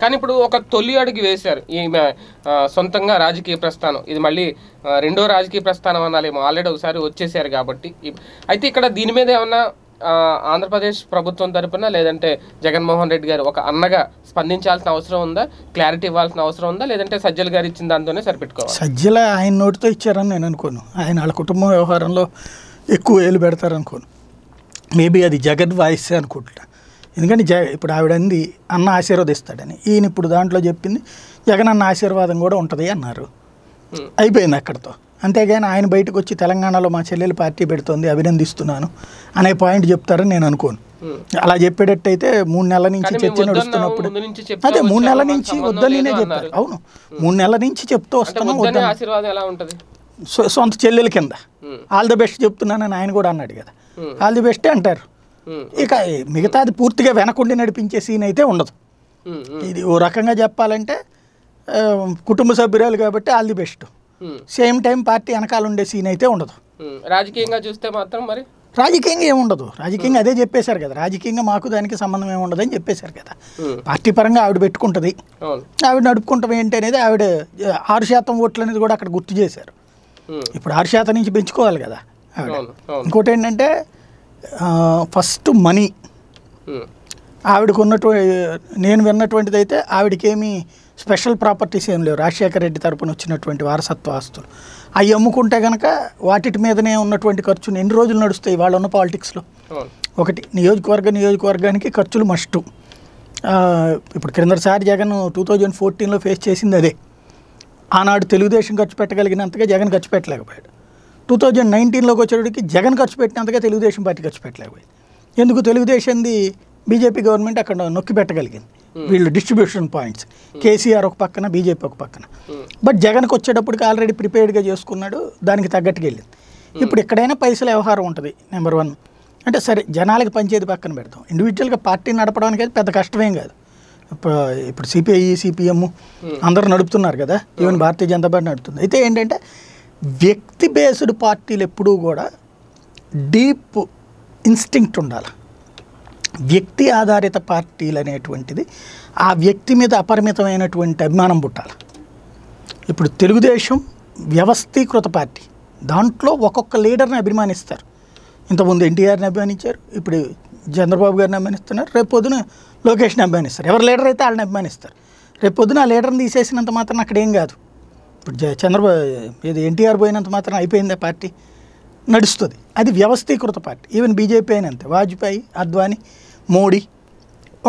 కానీ ఇప్పుడు ఒక తొలి అడుగు వేశారు ఈమె సొంతంగా రాజకీయ ప్రస్థానం ఇది మళ్ళీ రెండో రాజకీయ ప్రస్థానం అనాలేమో ఆల్రెడీ ఒకసారి వచ్చేసారు కాబట్టి అయితే ఇక్కడ దీని మీద ఏమన్నా ఆంధ్రప్రదేశ్ ప్రభుత్వం తరపున లేదంటే జగన్మోహన్ రెడ్డి గారు ఒక అన్నగా స్పందించాల్సిన అవసరం ఉందా క్లారిటీ ఇవ్వాల్సిన అవసరం ఉందా లేదంటే సజ్జల గారు ఇచ్చిన దాంతోనే సరిపెట్టుకోవాలి సజ్జల ఆయన నోటితో ఇచ్చారని నేను అనుకోను ఆయన వాళ్ళ కుటుంబ వ్యవహారంలో ఎక్కువ వేలు పెడతారనుకోను మేబీ అది జగన్ వాయిస్ అనుకుంటున్నా ఎందుకంటే జగ ఇప్పుడు ఆవిడ అంది అన్న ఆశీర్వదిస్తాడని ఈయన ఇప్పుడు దాంట్లో చెప్పింది జగన్ అన్న ఆశీర్వాదం కూడా ఉంటుంది అన్నారు అయిపోయింది అక్కడితో అంతేగాని ఆయన బయటకు వచ్చి తెలంగాణలో మా చెల్లెలు పార్టీ పెడుతోంది అభినందిస్తున్నాను అనే పాయింట్ చెప్తారని నేను అనుకోను అలా చెప్పేటట్టయితే మూడు నెలల నుంచి చర్చ నడుస్తున్నప్పుడు అదే మూడు నెలల నుంచి వద్దనినే చెప్పారు అవును మూడు నెలల నుంచి చెప్తూ వస్తాను వద్దని సొంత చెల్లెల కింద ఆల్ ది బెస్ట్ చెప్తున్నానని ఆయన కూడా అన్నాడు కదా ఆల్ ది బెస్టే అంటారు ఇక మిగతాది పూర్తిగా వెనకుండి నడిపించే సీన్ అయితే ఉండదు ఇది ఓ రకంగా చెప్పాలంటే కుటుంబ సభ్యురాలు కాబట్టి all the best same time party వెనకాల ఉండే సీన్ అయితే ఉండదు రాజకీయంగా చూస్తే మాత్రం మరి రాజకీయంగా ఏముండదు రాజకీయంగా అదే చెప్పేశారు కదా రాజకీయంగా మాకు దానికి సంబంధం ఏముండదు అని చెప్పేశారు కదా పార్టీ పరంగా ఆవిడ పెట్టుకుంటుంది ఆవిడ నడుపుకుంటాం ఏంటి అనేది ఆవిడ ఆరు శాతం ఓట్లు అనేది కూడా అక్కడ గుర్తు చేశారు ఇప్పుడు ఆరు శాతం నుంచి పెంచుకోవాలి కదా ఇంకోటి ఏంటంటే ఫస్ట్ మనీ hmm. ఆవిడకు ఉన్నటువంటి నేను విన్నటువంటిది అయితే ఆవిడకేమీ స్పెషల్ ప్రాపర్టీస్ ఏం లేవు రాజశేఖర రెడ్డి తరపున వచ్చినటువంటి వారసత్వ ఆస్తులు అవి అమ్ముకుంటే కనుక వాటి మీదనే ఉన్నటువంటి ఖర్చుని ఎన్ని రోజులు నడుస్తాయి వాళ్ళు ఉన్న పాలిటిక్స్లో ఒకటి నియోజకవర్గ నియోజకవర్గానికి ఖర్చులు మస్టు ఇప్పుడు క్రిందసారి జగన్ టూ థౌజండ్ ఫోర్టీన్లో ఫేస్ చేసింది అదే ఆనాడు తెలుగుదేశం ఖర్చు పెట్టగలిగినంతగా జగన్ ఖర్చు పెట్టలేకపోయాడు టూ థౌజండ్ నైన్టీన్లోకి వచ్చేటికి జగన్ ఖర్చు పెట్టినంతగా తెలుగుదేశం పార్టీ ఖర్చు పెట్టలేకపోయింది ఎందుకు తెలుగుదేశంది బీజేపీ గవర్నమెంట్ అక్కడ నొక్కి పెట్టగలిగింది వీళ్ళు డిస్ట్రిబ్యూషన్ పాయింట్స్ కేసీఆర్ ఒక పక్కన బీజేపీ ఒక పక్కన బట్ జగన్కి వచ్చేటప్పటికి ఆల్రెడీ ప్రిపేర్డ్గా చేసుకున్నాడు దానికి తగ్గట్టుగా వెళ్ళింది ఇప్పుడు ఎక్కడైనా పైసల వ్యవహారం ఉంటుంది నెంబర్ వన్ అంటే సరే జనాలకి పనిచేది పక్కన పెడతాం ఇండివిజువల్గా పార్టీని నడపడానికి అయితే పెద్ద కష్టమేం కాదు ఇప్పుడు సిపిఐ సిపిఎం అందరూ నడుపుతున్నారు కదా ఈవెన్ భారతీయ జనతా పార్టీ నడుపుతుంది అయితే ఏంటంటే వ్యక్తి బేస్డ్ పార్టీలు ఎప్పుడూ కూడా డీప్ ఇన్స్టింక్ట్ ఉండాలి వ్యక్తి ఆధారిత పార్టీలు అనేటువంటిది ఆ వ్యక్తి మీద అపరిమితమైనటువంటి అభిమానం పుట్టాలి ఇప్పుడు తెలుగుదేశం వ్యవస్థీకృత పార్టీ దాంట్లో ఒక్కొక్క లీడర్ని అభిమానిస్తారు ఇంతకుముందు ఎన్టీఆర్ని అభిమానించారు ఇప్పుడు చంద్రబాబు గారిని అభిమానిస్తున్నారు రేపు పొద్దున లోకేష్ని అభిమానిస్తారు ఎవరు లీడర్ అయితే వాళ్ళని అభిమానిస్తారు రేపు పొద్దున ఆ లీడర్ని తీసేసినంత మాత్రం అక్కడ ఏం కాదు ఇప్పుడు చంద్రబాబు ఇది ఎన్టీఆర్ పోయినంత మాత్రం అయిపోయిందే పార్టీ నడుస్తుంది అది వ్యవస్థీకృత పార్టీ ఈవెన్ బీజేపీ అయినంత వాజ్పేయి అద్వానీ మోడీ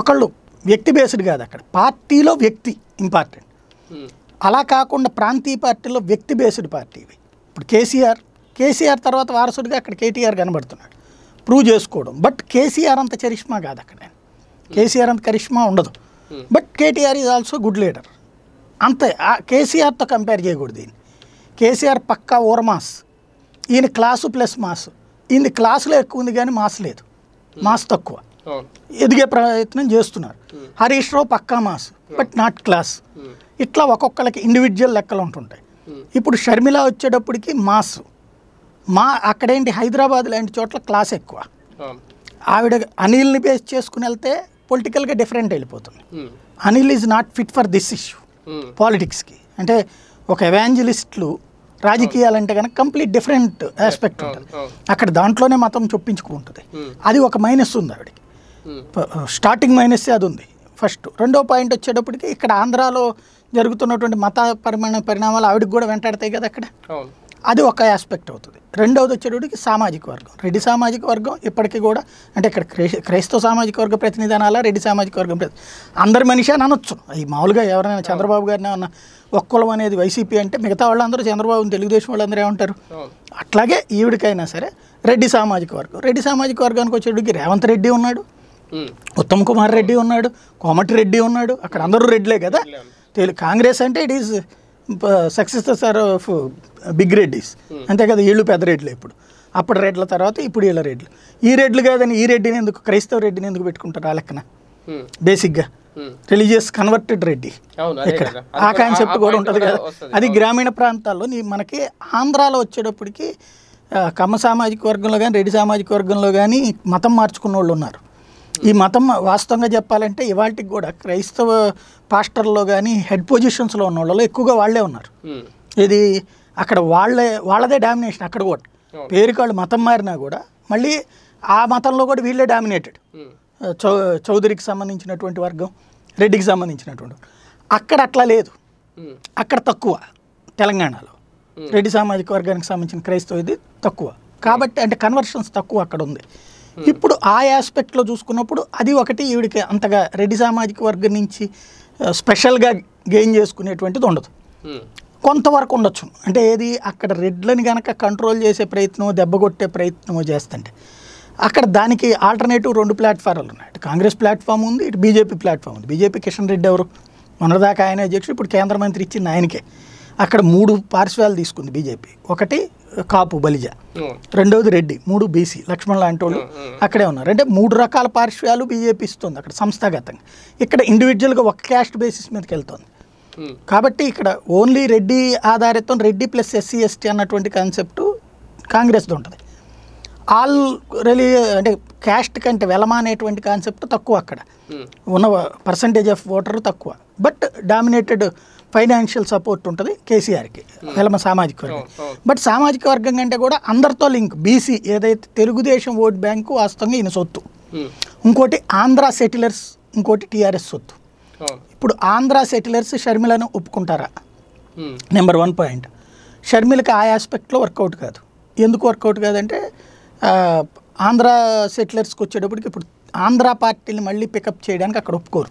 ఒకళ్ళు వ్యక్తి బేస్డ్ కాదు అక్కడ పార్టీలో వ్యక్తి ఇంపార్టెంట్ hmm. అలా కాకుండా ప్రాంతీయ పార్టీలో వ్యక్తి బేస్డ్ పార్టీ ఇవి ఇప్పుడు కేసీఆర్ కేసీఆర్ తర్వాత వారసుడిగా అక్కడ కేటీఆర్ కనబడుతున్నాడు ప్రూవ్ చేసుకోవడం బట్ కేసీఆర్ అంత చరిష్మా కాదు అక్కడ hmm. కేసీఆర్ అంత కరిష్మా ఉండదు hmm. But KTR is also good leader అంతే కేసీఆర్తో కంపేర్ చేయకూడదు దీన్ని కేసీఆర్ పక్కా ఓర్ మాస్ ఈయన క్లాసు ప్లస్ మాస్ ఈయన క్లాసులో ఎక్కువ ఉంది కానీ మాస్ లేదు hmm. మాస్ తక్కువ ఎదిగే ప్రయత్నం చేస్తున్నారు hmm. హరీష్ రావు పక్కా మాస్ బట్ నాట్ క్లాస్ ఇట్లా ఒక్కొక్కరికి ఇండివిజువల్ లెక్కలు ఉంటుంటాయి hmm. ఇప్పుడు షర్మిల వచ్చేటప్పటికి మాస్ మా అక్కడేంటి హైదరాబాద్ లాంటి చోట్ల క్లాస్ ఎక్కువ ఆవిడ అనిల్ని బేస్ చేసుకుని వెళ్తే పొలిటికల్గా డిఫరెంట్ వెళ్ళిపోతుంది Anil is not fit for this issue పాలిటిక్స్కి అంటే ఒక రాజకీయాలు రాజకీయాలంటే కనుక కంప్లీట్ డిఫరెంట్ ఆస్పెక్ట్ ఉంటుంది అక్కడ దాంట్లోనే మతం చొప్పించుకుంటుంది అది ఒక మైనస్ ఉంది ఆవిడకి స్టార్టింగ్ మైనస్ అది ఉంది ఫస్ట్ రెండో పాయింట్ వచ్చేటప్పటికి ఇక్కడ ఆంధ్రాలో జరుగుతున్నటువంటి మత పరిమాణ పరిణామాలు ఆవిడకి కూడా వెంటాడతాయి కదా అక్కడ అది ఒక ఆస్పెక్ట్ అవుతుంది రెండవది వచ్చేటప్పటికి సామాజిక వర్గం రెడ్డి సామాజిక వర్గం ఇప్పటికీ కూడా అంటే ఇక్కడ క్రై క్రైస్తవ సామాజిక వర్గ ప్రతినిధి అనాలా రెడ్డి సామాజిక వర్గం ప్రతి అందరి మనిషి అని అనొచ్చు అది మామూలుగా ఎవరైనా చంద్రబాబు గారిని ఏమన్నా ఒక్కలం అనేది వైసీపీ అంటే మిగతా వాళ్ళందరూ చంద్రబాబు తెలుగుదేశం వాళ్ళందరూ ఏమంటారు అట్లాగే ఈవిడికైనా సరే రెడ్డి సామాజిక వర్గం రెడ్డి సామాజిక వర్గానికి వచ్చేటికి రేవంత్ రెడ్డి ఉన్నాడు ఉత్తమ్ కుమార్ రెడ్డి ఉన్నాడు కోమటి రెడ్డి ఉన్నాడు అక్కడ అందరూ రెడ్లే కదా తెలుగు కాంగ్రెస్ అంటే it is successor of big Reddys అంతే కదా వీళ్ళు పెద్ద రేట్లు ఇప్పుడు అప్పుడు రేట్ల తర్వాత ఇప్పుడు వీళ్ళ రేట్లు ఈ రేట్లు కాదని ఈ రెడ్డిని ఎందుకు క్రైస్తవ రెడ్డిని ఎందుకు పెట్టుకుంటారు ఆ లెక్కన బేసిక్గా రిలీజియస్ కన్వర్టెడ్ రెడ్డి ఇక్కడ ఆ కాన్సెప్ట్ కూడా ఉంటుంది కదా అది గ్రామీణ ప్రాంతాల్లో మనకి ఆంధ్రాలో వచ్చేటప్పటికి కమ్మ సామాజిక వర్గంలో కానీ రెడ్డి సామాజిక వర్గంలో కానీ మతం మార్చుకున్న వాళ్ళు ఉన్నారు ఈ మతం వాస్తవంగా చెప్పాలంటే ఇవాళకి కూడా క్రైస్తవ పాస్టర్లో కానీ హెడ్ పొజిషన్స్లో ఉన్న వాళ్ళలో ఎక్కువగా వాళ్ళే ఉన్నారు hmm. ఇది అక్కడ వాళ్ళే వాళ్ళదే డామినేషన్ అక్కడ కూడా పేరుకి మతం మారినా కూడా మళ్ళీ ఆ మతంలో కూడా వీళ్ళే డామినేటెడ్ hmm. చౌ చౌదరికి సంబంధించినటువంటి వర్గం రెడ్డికి సంబంధించినటువంటి అక్కడ అట్లా లేదు hmm. అక్కడ తక్కువ తెలంగాణలో రెడ్డి సామాజిక వర్గానికి సంబంధించిన క్రైస్తవ ఇది తక్కువ కాబట్టి అంటే కన్వర్షన్స్ తక్కువ అక్కడ ఉంది Hmm. ఇప్పుడు ఆ ఆస్పెక్ట్లో చూసుకున్నప్పుడు అది ఒకటి ఈవిడికి అంతగా రెడ్డి సామాజిక వర్గం నుంచి స్పెషల్గా uh, గెయిన్ చేసుకునేటువంటిది ఉండదు hmm. కొంతవరకు ఉండొచ్చు అంటే ఏది అక్కడ రెడ్లని కనుక కంట్రోల్ చేసే దెబ్బ దెబ్బగొట్టే ప్రయత్నమో చేస్తుంటే అక్కడ దానికి ఆల్టర్నేటివ్ రెండు ప్లాట్ఫారాలు ఉన్నాయి కాంగ్రెస్ ప్లాట్ఫామ్ ఉంది ఇటు బీజేపీ ప్లాట్ఫామ్ ఉంది బీజేపీ కిషన్ రెడ్డి ఎవరు మొన్నదాకా ఆయన అధ్యక్షుడు ఇప్పుడు కేంద్ర మంత్రి ఇచ్చింది ఆయనకే అక్కడ మూడు పార్శ్వాలు తీసుకుంది బీజేపీ ఒకటి కాపు బలిజ రెండవది రెడ్డి మూడు బీసీ లక్ష్మణ్ లాంటి వాళ్ళు అక్కడే ఉన్నారు అంటే మూడు రకాల పార్శ్వాలు బీజేపీ ఇస్తుంది అక్కడ సంస్థాగతంగా ఇక్కడ ఇండివిజువల్గా ఒక క్యాస్ట్ బేసిస్ మీదకి వెళ్తుంది కాబట్టి ఇక్కడ ఓన్లీ రెడ్డి ఆధారితం రెడ్డి ప్లస్ ఎస్సీ ఎస్టీ అన్నటువంటి కాన్సెప్టు కాంగ్రెస్ది ఉంటుంది ఆల్ రిలీ అంటే క్యాస్ట్ కంటే వెలమా అనేటువంటి కాన్సెప్ట్ తక్కువ అక్కడ ఉన్న పర్సంటేజ్ ఆఫ్ ఓటర్ తక్కువ బట్ డామినేటెడ్ ఫైనాన్షియల్ సపోర్ట్ ఉంటుంది కేసీఆర్కి విలమ సామాజిక వర్గం బట్ సామాజిక వర్గం కంటే కూడా అందరితో లింక్ బీసీ ఏదైతే తెలుగుదేశం ఓట్ బ్యాంకు వాస్తవంగా ఈయన సొత్తు ఇంకోటి ఆంధ్ర సెటిలర్స్ ఇంకోటి టీఆర్ఎస్ సొత్తు ఇప్పుడు ఆంధ్ర సెటిలర్స్ షర్మిలను ఒప్పుకుంటారా నెంబర్ వన్ పాయింట్ షర్మిలకి ఆ ఆస్పెక్ట్లో వర్కౌట్ కాదు ఎందుకు వర్కౌట్ కాదంటే ఆంధ్ర సెటిలర్స్కి వచ్చేటప్పటికి ఇప్పుడు ఆంధ్ర పార్టీని మళ్ళీ పికప్ చేయడానికి అక్కడ ఒప్పుకోరు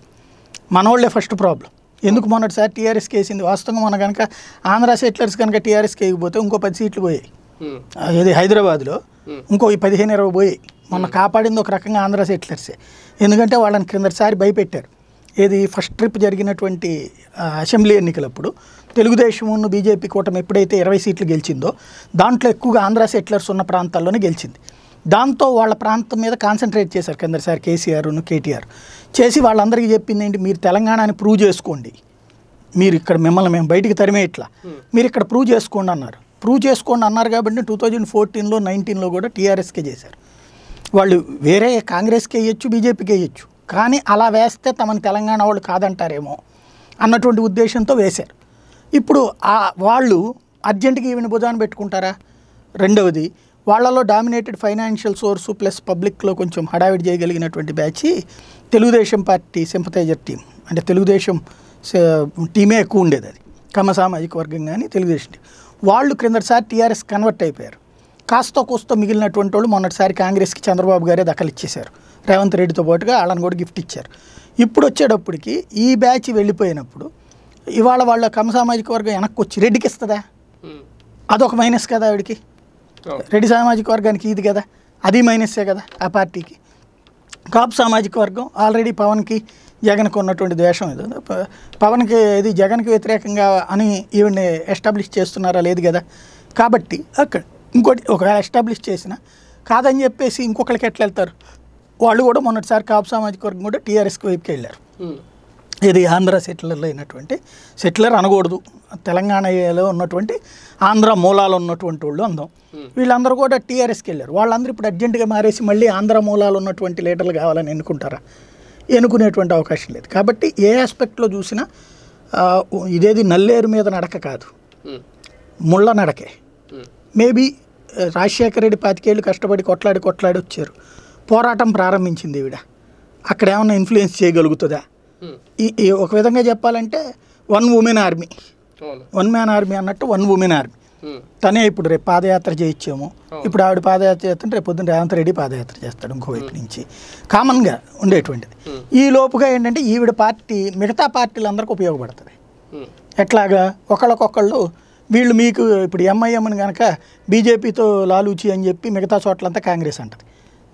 మనోళ్ళే ఫస్ట్ ప్రాబ్లం ఎందుకు మొన్నటిసారి టీఆర్ఎస్ కేసింది వాస్తవంగా మన కనుక ఆంధ్ర సెటిలర్స్ కనుక టీఆర్ఎస్ కేయకపోతే ఇంకో పది సీట్లు పోయాయి ఇది హైదరాబాద్లో ఇంకో పదిహేను ఇరవై పోయాయి మొన్న కాపాడింది ఒక రకంగా ఆంధ్ర సెటిలర్సే ఎందుకంటే వాళ్ళని క్రిందసారి భయపెట్టారు ఏది ఫస్ట్ ట్రిప్ జరిగినటువంటి అసెంబ్లీ ఎన్నికలప్పుడు తెలుగుదేశం బీజేపీ కూటమి ఎప్పుడైతే ఇరవై సీట్లు గెలిచిందో దాంట్లో ఎక్కువగా ఆంధ్ర సెటిలర్స్ ఉన్న ప్రాంతాల్లోనే గెలిచింది దాంతో వాళ్ళ ప్రాంతం మీద కాన్సన్ట్రేట్ చేశారు కింద సార్ కేసీఆర్ను కేటీఆర్ చేసి వాళ్ళందరికీ చెప్పింది ఏంటి మీరు తెలంగాణని ప్రూవ్ చేసుకోండి మీరు ఇక్కడ మిమ్మల్ని మేము బయటికి తరిమే ఇట్లా మీరు ఇక్కడ ప్రూవ్ చేసుకోండి అన్నారు ప్రూవ్ చేసుకోండి అన్నారు కాబట్టి టూ థౌజండ్ ఫోర్టీన్లో నైన్టీన్లో కూడా టీఆర్ఎస్కే చేశారు వాళ్ళు వేరే కాంగ్రెస్కి వేయచ్చు బీజేపీకి వేయచ్చు కానీ అలా వేస్తే తమను తెలంగాణ వాళ్ళు కాదంటారేమో అన్నటువంటి ఉద్దేశంతో వేశారు ఇప్పుడు ఆ వాళ్ళు అర్జెంటుగా ఈవిని భుజాన్ని పెట్టుకుంటారా రెండవది వాళ్ళలో డామినేటెడ్ ఫైనాన్షియల్ సోర్సు ప్లస్ పబ్లిక్లో కొంచెం హడావిడి చేయగలిగినటువంటి batch Telugu Desam party sympathiser team అంటే తెలుగుదేశం టీమే ఎక్కువ ఉండేది అది కమ సామాజిక వర్గం కానీ తెలుగుదేశం టీం వాళ్ళు క్రిందటిసారి టీఆర్ఎస్ కన్వర్ట్ అయిపోయారు కాస్త కోస్త మిగిలినటువంటి వాళ్ళు మొన్నటిసారి కాంగ్రెస్కి చంద్రబాబు గారే దఖలు ఇచ్చేశారు రేవంత్ రెడ్డితో పాటుగా వాళ్ళని కూడా గిఫ్ట్ ఇచ్చారు ఇప్పుడు వచ్చేటప్పటికి ఈ బ్యాచ్ వెళ్ళిపోయినప్పుడు ఇవాళ వాళ్ళ కమ సామాజిక వర్గం వెనక్కి వచ్చి రెడ్డికి ఇస్తుందా అదొక మైనస్ కదా ఆవిడికి రెడ్డి సామాజిక వర్గానికి ఇది కదా అది మైనస్సే కదా ఆ పార్టీకి కాపు సామాజిక వర్గం ఆల్రెడీ పవన్కి జగన్కి ఉన్నటువంటి ద్వేషం ఇది పవన్కి ఇది జగన్కి వ్యతిరేకంగా అని ఈవిడ్ని ఎస్టాబ్లిష్ చేస్తున్నారా లేదు కదా కాబట్టి అక్కడ ఇంకోటి ఒకవేళ ఎస్టాబ్లిష్ చేసిన కాదని చెప్పేసి ఇంకొకరికి ఎట్లా వెళ్తారు వాళ్ళు కూడా మొన్నటిసారి కాపు సామాజిక వర్గం కూడా టీఆర్ఎస్కి వైపుకి వెళ్ళారు ఇది ఆంధ్ర సెటిలర్లో అయినటువంటి సెటిలర్ అనకూడదు తెలంగాణలో ఉన్నటువంటి ఆంధ్ర మూలాలు ఉన్నటువంటి వాళ్ళు అందాం వీళ్ళందరూ కూడా టీఆర్ఎస్కి వెళ్ళారు వాళ్ళందరూ ఇప్పుడు అర్జెంటుగా మారేసి మళ్ళీ ఆంధ్ర మూలాలు ఉన్నటువంటి లీడర్లు కావాలని ఎన్నుకుంటారా ఎన్నుకునేటువంటి అవకాశం లేదు కాబట్టి ఏ ఆస్పెక్ట్లో చూసినా ఇదేది నల్లేరు మీద నడక కాదు ముళ్ళ నడకే మేబీ రాజశేఖర రెడ్డి పాతికేళ్ళు కష్టపడి కొట్లాడి కొట్లాడి వచ్చారు పోరాటం ప్రారంభించింది ఈవిడ అక్కడ ఏమైనా ఇన్ఫ్లుయెన్స్ చేయగలుగుతుందా ఈ ఒక విధంగా చెప్పాలంటే one woman army one man army అన్నట్టు వన్ ఉమెన్ ఆర్మీ తనే ఇప్పుడు రేపు పాదయాత్ర చేయించాము ఇప్పుడు ఆవిడ పాదయాత్ర చేస్తుంటే రేపు పొద్దున్న రేవంత్ రెడ్డి పాదయాత్ర చేస్తాడు ఇంకోవైపు నుంచి కామన్గా ఉండేటువంటిది ఈ లోపుగా ఏంటంటే ఈవిడ పార్టీ మిగతా పార్టీలందరికీ ఉపయోగపడుతుంది ఎట్లాగా ఒకళ్ళకొకళ్ళు వీళ్ళు మీకు ఇప్పుడు ఎంఐఎం అని కనుక బీజేపీతో లాలూచి అని చెప్పి మిగతా చోట్లంతా కాంగ్రెస్ అంటది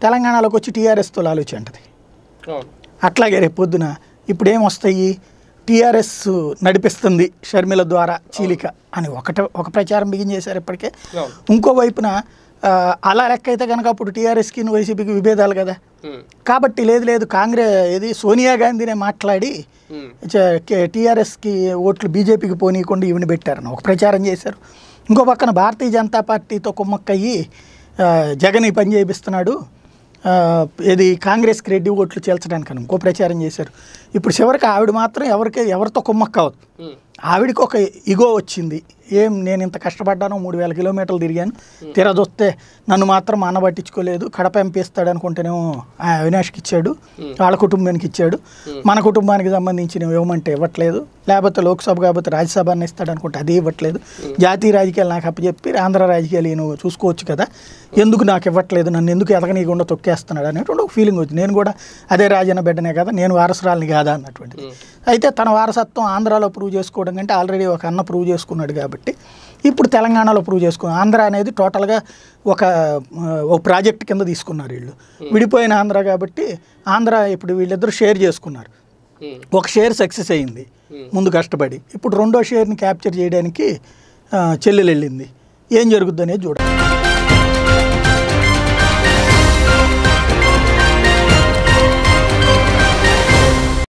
తెలంగాణలోకి వచ్చి టీఆర్ఎస్తో లాలూచి అంటది అట్లాగే రేపు పొద్దున ఇప్పుడు ఏమొస్తాయి టీఆర్ఎస్ నడిపిస్తుంది షర్మిల ద్వారా చీలిక అని ఒకట ఒక ప్రచారం బిగిన్ చేశారు ఇప్పటికే ఇంకోవైపున అలా లెక్క అయితే కనుక అప్పుడు టీఆర్ఎస్కి వైసీపీకి విభేదాలు కదా కాబట్టి లేదు లేదు కాంగ్రెస్ ఇది సోనియా గాంధీనే మాట్లాడి టీఆర్ఎస్కి ఓట్లు బీజేపీకి పోనీయకుండా ఈవిని పెట్టారని ఒక ప్రచారం చేశారు ఇంకో పక్కన భారతీయ జనతా పార్టీతో కుమ్మక్కయ్యి జగన్ ఈ పని చేపిస్తున్నాడు ఇది కాంగ్రెస్కి రెడ్డి ఓట్లు చేల్చడానికి అని ఇంకో ప్రచారం చేశారు ఇప్పుడు చివరికి ఆవిడ మాత్రం ఎవరికి ఎవరితో కుమ్మక్క అవద్దు ఆవిడికి ఒక ఇగో వచ్చింది ఏం నేను ఇంత కష్టపడ్డాను మూడు వేల కిలోమీటర్లు తిరిగాను hmm. తిరదొస్తే నన్ను మాత్రం అన్న పట్టించుకోలేదు కడప ఎంపిస్తాడు అనుకుంటేనేమో అవినాష్కి ఇచ్చాడు hmm. వాళ్ళ కుటుంబానికి ఇచ్చాడు hmm. మన కుటుంబానికి సంబంధించినవి ఇవ్వమంటే ఇవ్వట్లేదు లేకపోతే లోక్సభ రాజ్యసభ అని ఇస్తాడు అనుకుంటే అది ఇవ్వట్లేదు జాతీయ రాజకీయాలు నాకు అప్పచెప్పి ఆంధ్ర రాజకీయాలు నేను చూసుకోవచ్చు కదా ఎందుకు నాకు ఇవ్వట్లేదు నన్ను ఎందుకు ఎదగనీయకుండా తొక్కేస్తున్నాడు అనేటువంటి ఒక ఫీలింగ్ వచ్చింది నేను కూడా అదే రాజన్న బిడ్డనే కదా నేను వారసురాలని కాదా అన్నటువంటిది అయితే తన వారసత్వం ఆంధ్రాలో ప్రూవ్ చేసుకోవడం చేసుకోవడం కంటే ఆల్రెడీ ఒక అన్న ప్రూవ్ చేసుకున్నాడు కాబట్టి ఇప్పుడు తెలంగాణలో ప్రూవ్ చేసుకున్నాం ఆంధ్ర అనేది టోటల్గా ఒక ఒక ప్రాజెక్ట్ కింద తీసుకున్నారు వీళ్ళు hmm. విడిపోయిన ఆంధ్ర కాబట్టి ఆంధ్ర ఇప్పుడు వీళ్ళిద్దరు షేర్ చేసుకున్నారు hmm. ఒక షేర్ సక్సెస్ అయ్యింది ముందు కష్టపడి ఇప్పుడు రెండో షేర్ని క్యాప్చర్ చేయడానికి చెల్లెలు వెళ్ళింది ఏం జరుగుద్ది అనేది చూడాలి